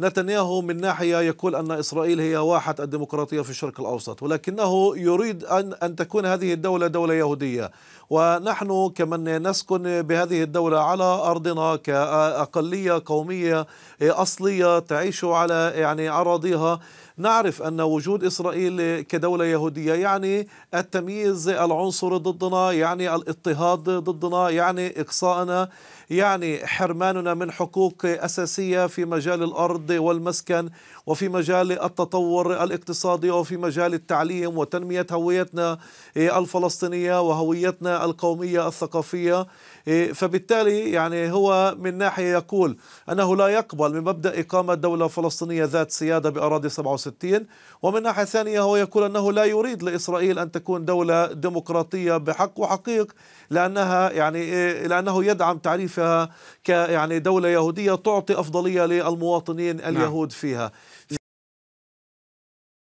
نتنياهو من ناحية يقول أن إسرائيل هي واحه الديمقراطية في الشرق الأوسط ولكنه يريد أن, أن تكون هذه الدولة دولة يهودية ونحن كمن نسكن بهذه الدولة على أرضنا كأقلية قومية أصلية تعيش على يعني أراضيها نعرف أن وجود إسرائيل كدولة يهودية يعني التمييز العنصري ضدنا يعني الاضطهاد ضدنا يعني إقصاءنا يعني حرماننا من حقوق أساسية في مجال الأرض المادة والمسكن وفي مجال التطور الاقتصادي وفي مجال التعليم وتنمية هويتنا إيه، الفلسطينية وهويتنا القومية الثقافية إيه، فبالتالي يعني هو من ناحية يقول أنه لا يقبل من مبدأ إقامة دولة فلسطينية ذات سيادة بأراضي 67 ومن ناحية ثانية هو يقول أنه لا يريد لإسرائيل أن تكون دولة ديمقراطية بحق وحقيق لأنها يعني إيه، لأنه يدعم تعريفها ك يعني دولة يهودية تعطي أفضلية للمواطنين اليهود نعم. فيها